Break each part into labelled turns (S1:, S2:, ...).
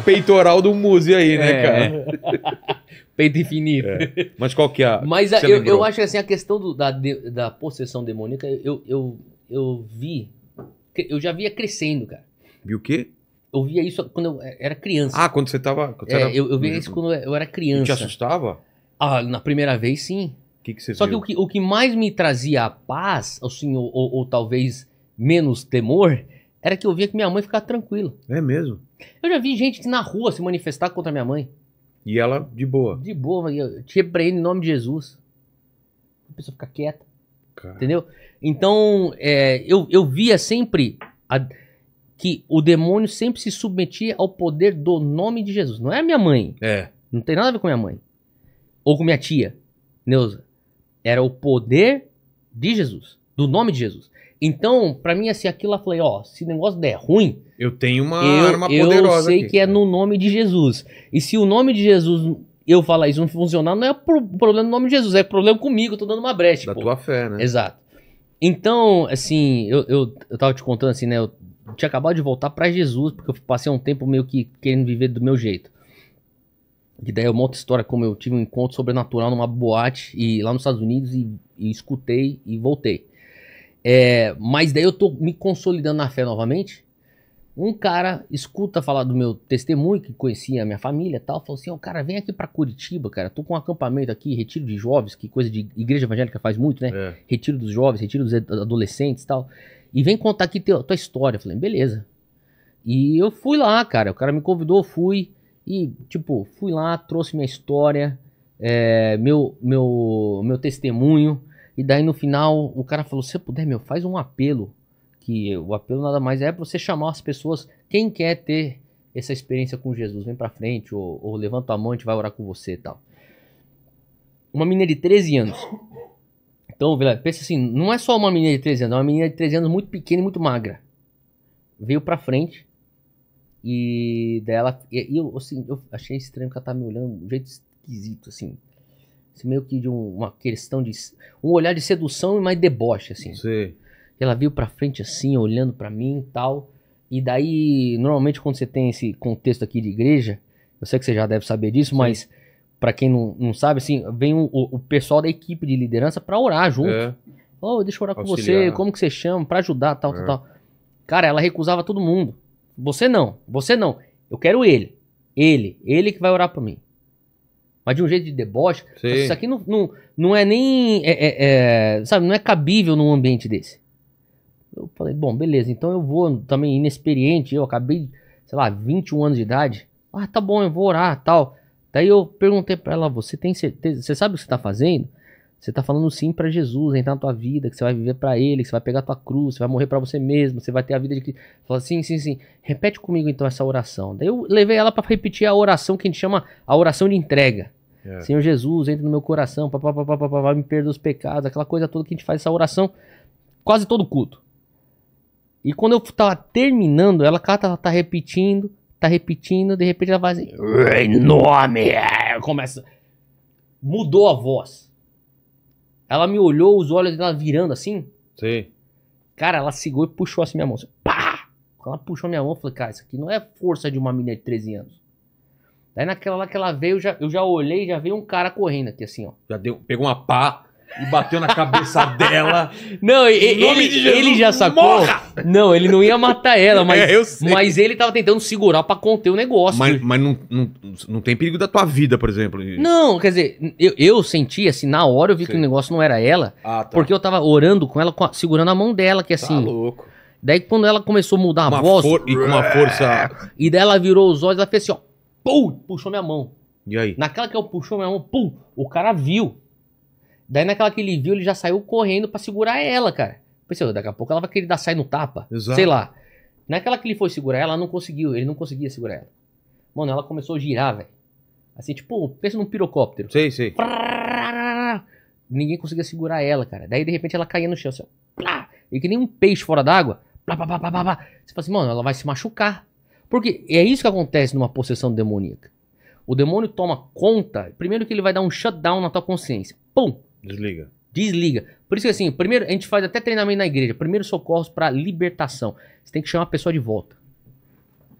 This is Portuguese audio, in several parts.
S1: peitoral do muse aí, né, é. cara? Peito infinito. É. Mas qual que é a. Mas a, é, eu, eu acho assim, a questão do, da, da possessão demoníaca, eu, eu, eu vi. Eu já via crescendo, cara. Viu o quê? Eu via isso quando eu era criança. Ah, quando você tava. Quando você era... eu, eu via isso quando eu era criança. E te assustava? Ah, na primeira vez, sim. Que que Só viu? que o, que o que mais me trazia a paz, assim, ou, ou, ou, talvez menos temor, era que eu via que minha mãe ficava tranquila. É mesmo? Eu já vi gente na rua se manifestar contra minha mãe. E ela, de boa. De boa, te repreendo em nome de Jesus. A pessoa fica quieta. Cara. Entendeu? Então, é, eu, eu via sempre a, que o demônio sempre se submetia ao poder do nome de Jesus. Não é a minha mãe. É. Não tem nada a ver com minha mãe. Ou com minha tia, Neuza. Era o poder de Jesus, do nome de Jesus. Então, para mim, assim, aquilo lá, falei, ó, se o negócio der ruim... Eu tenho uma eu, arma poderosa Eu sei aqui. que é no nome de Jesus. E se o nome de Jesus, eu falar isso, não funcionar, não é pro, problema do nome de Jesus, é problema comigo, eu tô dando uma brecha. Da pô. tua fé, né? Exato. Então, assim, eu, eu, eu tava te contando, assim, né, eu tinha acabado de voltar para Jesus, porque eu passei um tempo meio que querendo viver do meu jeito. E daí eu é monto história como eu tive um encontro sobrenatural numa boate e lá nos Estados Unidos e, e escutei e voltei. É, mas daí eu tô me consolidando na fé novamente. Um cara escuta falar do meu testemunho, que conhecia a minha família e tal, falou assim: Ó, oh, cara, vem aqui para Curitiba, cara. Tô com um acampamento aqui, retiro de jovens, que coisa de igreja evangélica faz muito, né? É. Retiro dos jovens, retiro dos adolescentes e tal. E vem contar aqui teu, tua história. Eu falei, beleza. E eu fui lá, cara. O cara me convidou, fui. E, tipo, fui lá, trouxe minha história, é, meu, meu, meu testemunho. E daí no final o cara falou: se puder, meu, faz um apelo. Que o apelo nada mais é para você chamar as pessoas. Quem quer ter essa experiência com Jesus, vem para frente, ou, ou, levanta a mão, a gente vai orar com você e tal. Uma menina de 13 anos. Então, pensa assim: não é só uma menina de 13 anos, é uma menina de 13 anos muito pequena e muito magra. Veio pra frente. E dela. E, e eu, assim, eu achei estranho que ela tá me olhando de um jeito esquisito, assim. Assim, meio que de um, uma questão de. Um olhar de sedução e mais deboche, assim. Sim. Ela veio pra frente assim, olhando para mim e tal. E daí, normalmente, quando você tem esse contexto aqui de igreja, eu sei que você já deve saber disso, Sim. mas para quem não, não sabe, assim, vem um, o, o, pessoal da equipe de liderança para orar junto. É. Oh, deixa eu orar Auxiliar. com você, como que você chama, para ajudar, tal, é. tal, tal. Cara, ela recusava todo mundo. Você não, você não. Eu quero ele. Ele, ele que vai orar por mim mas de um jeito de deboche. Isso aqui não, não, não é nem. É, é, é, sabe, não é cabível num ambiente desse. Eu falei, bom, beleza, então eu vou também inexperiente, eu acabei, sei lá, 21 anos de idade. Ah, tá bom, eu vou orar, tal. Daí eu perguntei para ela, você tem certeza, você sabe o que você tá fazendo? Você está falando sim para Jesus entrar na tua vida, que você vai viver para Ele, que você vai pegar a tua cruz, você vai morrer para você mesmo, você vai ter a vida de Cristo. Fala sim, sim, sim. Repete comigo então essa oração. Daí eu levei ela para repetir a oração que a gente chama a oração de entrega. É. Senhor Jesus, entra no meu coração, papapá, me perdoa os pecados, aquela coisa toda que a gente faz essa oração quase todo culto. E quando eu tava terminando, ela, ela tá, tá repetindo, tá repetindo, de repente ela vai assim, em nome, é, começa, mudou a voz. Ela me olhou, os olhos dela virando assim. Sim. Cara, ela segurou e puxou assim minha mão. Assim, pá! Ela puxou minha mão e falei, cara, isso aqui não é força de uma menina de 13 anos. Daí naquela lá que ela veio, eu já, eu já olhei, já veio um cara correndo aqui assim, ó. Já deu, pegou uma pá e bateu na cabeça dela. Não, e, ele, Jesus, ele já sacou. Morra! Não, ele não ia matar ela, é, mas, é, mas ele tava tentando segurar para conter o negócio. Mas, mas não, não, não tem perigo da tua vida, por exemplo. Não, quer dizer, eu, eu senti assim, na hora eu vi Sim. que o negócio não era ela, ah, tá. porque eu tava orando com ela, segurando a mão dela, que tá assim. Tá louco. Daí quando ela começou a mudar uma a voz. E com uma força. E daí ela virou os olhos, ela fez assim, ó. Pum, puxou minha mão. E aí? Naquela que eu puxou minha mão, pum, o cara viu. Daí naquela que ele viu, ele já saiu correndo para segurar ela, cara. Pensei, daqui a pouco ela vai querer dar sair no tapa. Exato. Sei lá. Naquela que ele foi segurar ela, ela não conseguiu. Ele não conseguia segurar ela. Mano, ela começou a girar, velho. Assim, tipo, pensa num pirocóptero. Sei, sei. ninguém conseguia segurar ela, cara. Daí, de repente, ela caía no chão, assim, plá, e que nem um peixe fora d'água. plá, plá, plá, plá, plá. Você fala assim, mano, ela vai se machucar. Porque é isso que acontece numa possessão demoníaca. O demônio toma conta, primeiro que ele vai dar um shutdown na tua consciência. Pum! Desliga. Desliga. Por isso que assim, primeiro, a gente faz até treinamento na igreja. Primeiro socorros para libertação. Você tem que chamar a pessoa de volta.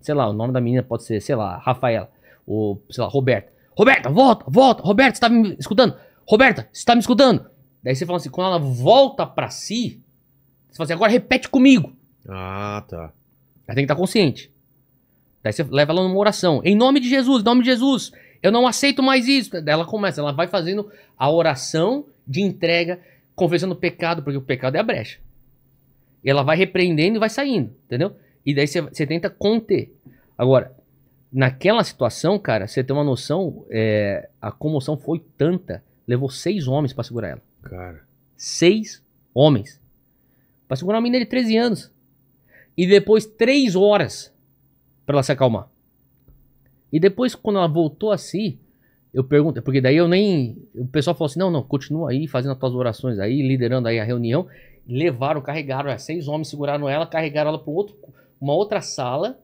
S1: Sei lá, o nome da menina pode ser, sei lá, Rafaela. Ou, sei lá, Roberta. Roberta, volta, volta. Roberta, você tá me escutando? Roberta, você tá me escutando? Daí você fala assim, quando ela volta para si, você fala assim, agora repete comigo. Ah, tá. Ela tem que estar tá consciente. Daí você leva ela numa oração. Em nome de Jesus, em nome de Jesus. Eu não aceito mais isso. Ela começa, ela vai fazendo a oração de entrega, confessando o pecado, porque o pecado é a brecha. E ela vai repreendendo e vai saindo, entendeu? E daí você tenta conter. Agora, naquela situação, cara, você tem uma noção, é, a comoção foi tanta, levou seis homens para segurar ela. Cara. Seis homens. Pra segurar uma menina de 13 anos. E depois três horas para ela se acalmar. E depois, quando ela voltou a si, eu pergunto, porque daí eu nem. O pessoal falou assim: não, não, continua aí fazendo as tuas orações aí, liderando aí a reunião. Levaram, carregaram, é, seis homens seguraram ela, carregaram ela para outro, uma outra sala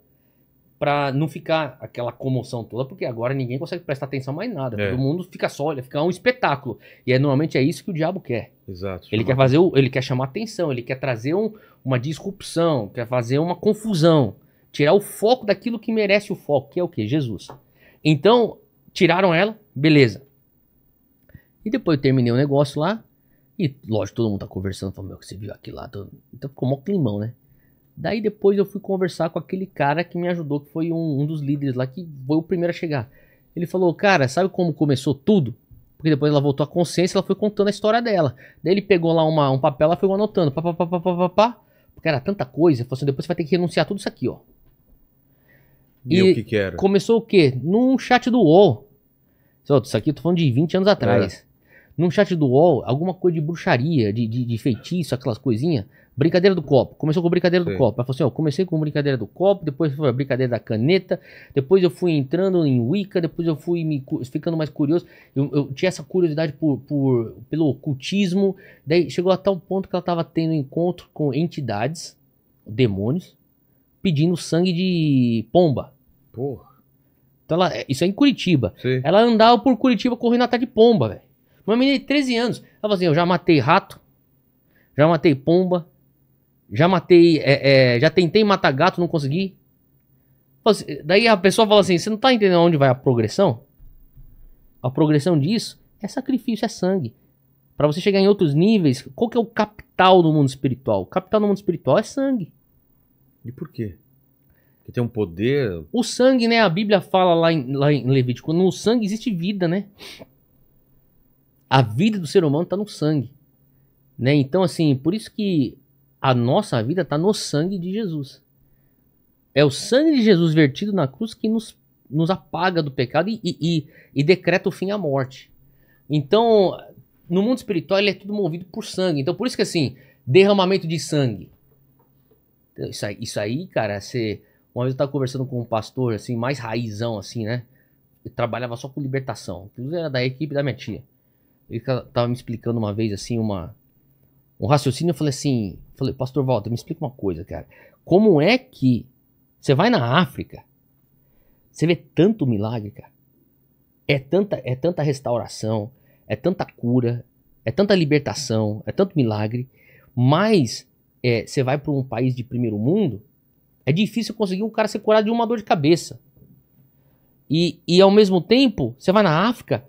S1: para não ficar aquela comoção toda, porque agora ninguém consegue prestar atenção mais nada. É. Todo mundo fica só, olha, fica um espetáculo. E é, normalmente é isso que o diabo quer. Exato. Ele quer fazer, o, ele quer chamar atenção, ele quer trazer um, uma disrupção, quer fazer uma confusão tirar o foco daquilo que merece o foco, que é o que? Jesus. Então, tiraram ela, beleza. E depois eu terminei o negócio lá, e lógico, todo mundo tá conversando, falando, meu, você viu aqui lá, então ficou mó climão, né? Daí depois eu fui conversar com aquele cara que me ajudou, que foi um, um dos líderes lá, que foi o primeiro a chegar. Ele falou, cara, sabe como começou tudo? Porque depois ela voltou à consciência, ela foi contando a história dela. Daí ele pegou lá uma, um papel, ela foi anotando, pá, pá, pá, pá, pá, pá, pá. Porque era tanta coisa, falou assim, depois você vai ter que renunciar tudo isso aqui, ó.
S2: E, o que, que era?
S1: Começou o quê? Num chat do UOL. Isso aqui eu tô falando de 20 anos atrás. É. Num chat do UOL, alguma coisa de bruxaria, de, de, de feitiço, aquelas coisinhas. Brincadeira do copo. Começou com brincadeira Sim. do copo. Ela falou assim: ó, comecei com brincadeira do copo, depois foi a brincadeira da caneta, depois eu fui entrando em Wicca, depois eu fui me ficando mais curioso. Eu, eu tinha essa curiosidade por, por, pelo ocultismo. Daí chegou a tal ponto que ela estava tendo encontro com entidades, demônios, pedindo sangue de pomba. Porra. Então ela, é, isso é em Curitiba. Sim. Ela andava por Curitiba correndo atrás de pomba, velho. Uma menina de 13 anos. Ela falou assim: eu já matei rato, já matei pomba, já matei. É, é, já tentei matar gato, não consegui. Assim, daí a pessoa fala assim: você não tá entendendo onde vai a progressão? A progressão disso é sacrifício, é sangue. Para você chegar em outros níveis, qual que é o capital no mundo espiritual? O capital no mundo espiritual é sangue. E por quê? Porque tem um poder. O sangue, né? A Bíblia fala lá em, lá em Levítico: no sangue existe vida, né? A vida do ser humano está no sangue. Né? Então, assim, por isso que a nossa vida está no sangue de Jesus. É o sangue de Jesus vertido na cruz que nos, nos apaga do pecado e, e, e decreta o fim à morte. Então, no mundo espiritual, ele é tudo movido por sangue. Então, por isso que, assim, derramamento de sangue isso aí, isso aí cara, você. Uma vez eu tava conversando com um pastor, assim, mais raizão, assim, né? Eu trabalhava só com libertação. que era da equipe da minha tia. Ele tava me explicando uma vez, assim, uma, um raciocínio. Eu falei assim: falei, Pastor Walter, me explica uma coisa, cara. Como é que você vai na África, você vê tanto milagre, cara? É tanta, é tanta restauração, é tanta cura, é tanta libertação, é tanto milagre, mas é, você vai para um país de primeiro mundo, é difícil conseguir um cara ser curado de uma dor de cabeça. E, e ao mesmo tempo, você vai na África,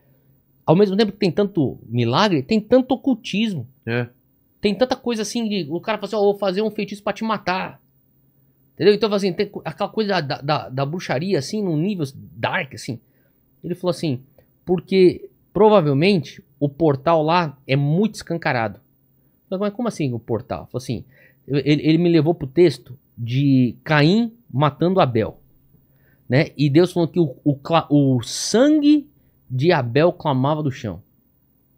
S1: ao mesmo tempo que tem tanto milagre, tem tanto ocultismo. É. Tem tanta coisa assim de o cara fala assim, ó, oh, vou fazer um feitiço para te matar. Entendeu? Então, assim, tem aquela coisa da, da, da bruxaria, assim, num nível dark, assim. Ele falou assim, porque provavelmente o portal lá é muito escancarado. Falei, mas como assim o portal? Falei assim, ele, ele me levou pro texto de Caim matando Abel. Né? E Deus falou que o, o, o, sangue de Abel clamava do chão.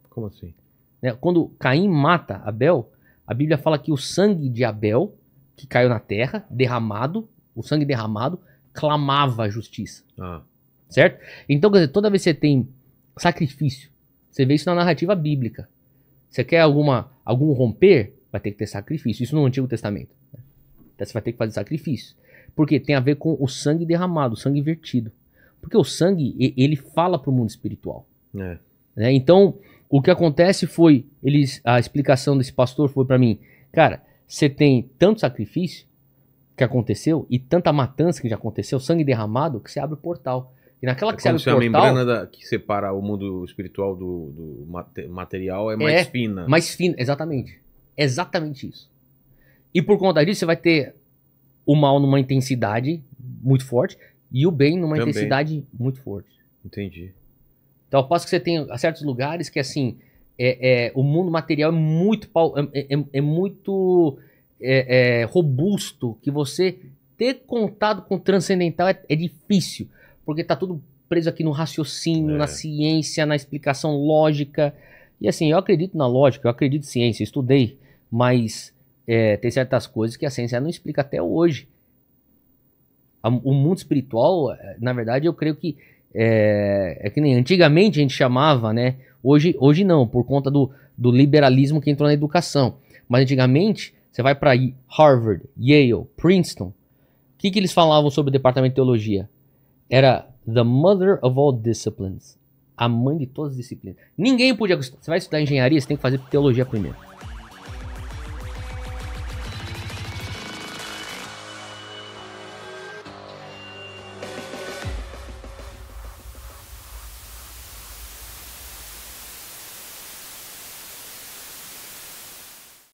S1: Como assim? Né? Quando Caim mata Abel, a Bíblia fala que o sangue de Abel, que caiu na terra, derramado, o sangue derramado, clamava a justiça. Ah. Certo? Então, quer dizer, toda vez que você tem sacrifício, você vê isso na narrativa bíblica. Você quer alguma algum romper, vai ter que ter sacrifício. Isso no Antigo Testamento. Né? Então você vai ter que fazer sacrifício. Porque tem a ver com o sangue derramado, o sangue vertido. Porque o sangue, ele fala para o mundo espiritual. É. Né? Então, o que acontece foi, eles, a explicação desse pastor foi para mim, cara, você tem tanto sacrifício que aconteceu e tanta matança que já aconteceu, sangue derramado, que você abre o portal. E naquela é que se abre o portal... a membrana da, que separa o mundo espiritual do, do material é mais é fina. mais fina, exatamente. Exatamente isso. E por conta disso, você vai ter o mal numa intensidade muito forte e o bem numa Também. intensidade muito forte. Entendi. Então, eu que você tem certos lugares que, assim, é, é o mundo material é muito, é, é, é muito é, é, robusto que você ter contato com o transcendental é, é difícil porque tá tudo preso aqui no raciocínio, é. na ciência, na explicação lógica. E assim, eu acredito na lógica, eu acredito em ciência, estudei, mas é, tem certas coisas que a ciência não explica até hoje. o mundo espiritual, é, na verdade, eu creio que é, é, que nem antigamente a gente chamava, né? Hoje, hoje não, por conta do, do liberalismo que entrou na educação. Mas antigamente, você vai para Harvard, Yale, Princeton. O que, que eles falavam sobre o departamento de teologia? Era the mother of all disciplines. A mãe de todas as disciplinas. Ninguém podia. Você vai estudar engenharia, você tem que fazer teologia primeiro.